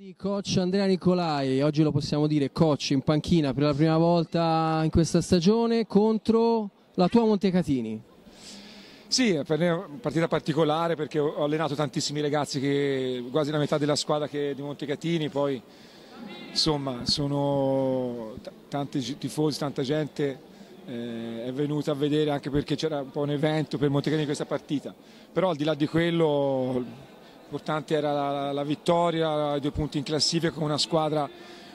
di coach Andrea Nicolai, oggi lo possiamo dire coach in panchina per la prima volta in questa stagione contro la tua Montecatini. Sì, è una partita particolare perché ho allenato tantissimi ragazzi, che, quasi la metà della squadra che è di Montecatini, poi insomma sono tanti tifosi, tanta gente eh, è venuta a vedere anche perché c'era un po' un evento per Montecatini questa partita, però al di là di quello L'importante era la, la vittoria, i due punti in classifica con una squadra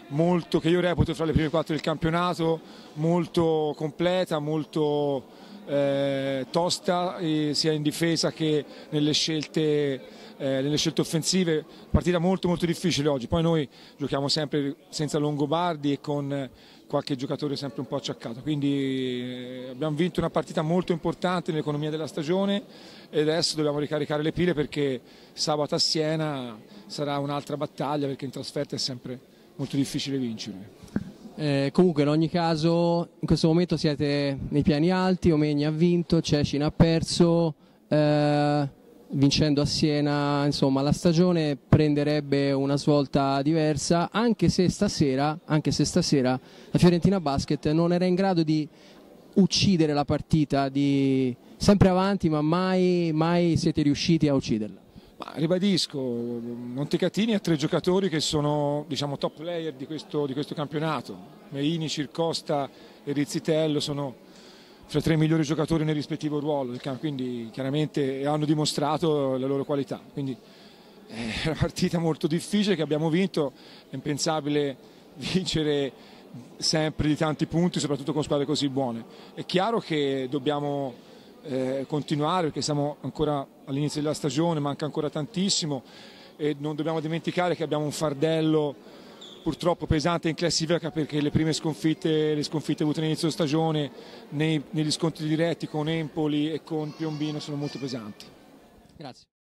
molto, che io reputo fra le prime quattro del campionato, molto completa, molto eh, tosta eh, sia in difesa che nelle scelte, eh, nelle scelte, offensive. Partita molto molto difficile oggi, poi noi giochiamo sempre senza Longobardi e con eh, qualche giocatore sempre un po' acciaccato, quindi eh, abbiamo vinto una partita molto importante nell'economia della stagione e adesso dobbiamo ricaricare le pile perché sabato a Siena sarà un'altra battaglia perché in trasferta è sempre molto difficile vincere. Eh, comunque in ogni caso in questo momento siete nei piani alti, Omegna ha vinto, Cecin ha perso, eh, vincendo a Siena insomma, la stagione prenderebbe una svolta diversa anche se, stasera, anche se stasera la Fiorentina Basket non era in grado di uccidere la partita, di sempre avanti ma mai, mai siete riusciti a ucciderla. Ma ribadisco, Montecatini ha tre giocatori che sono diciamo, top player di questo, di questo campionato. Meini, Circosta e Rizzitello sono fra i tre migliori giocatori nel rispettivo ruolo, quindi chiaramente hanno dimostrato la loro qualità. Quindi eh, è una partita molto difficile che abbiamo vinto, è impensabile vincere sempre di tanti punti, soprattutto con squadre così buone. È chiaro che dobbiamo eh, continuare perché siamo ancora all'inizio della stagione, manca ancora tantissimo e non dobbiamo dimenticare che abbiamo un fardello purtroppo pesante in classifica perché le prime sconfitte, le sconfitte avute all'inizio stagione nei, negli scontri diretti con Empoli e con Piombino sono molto pesanti. Grazie.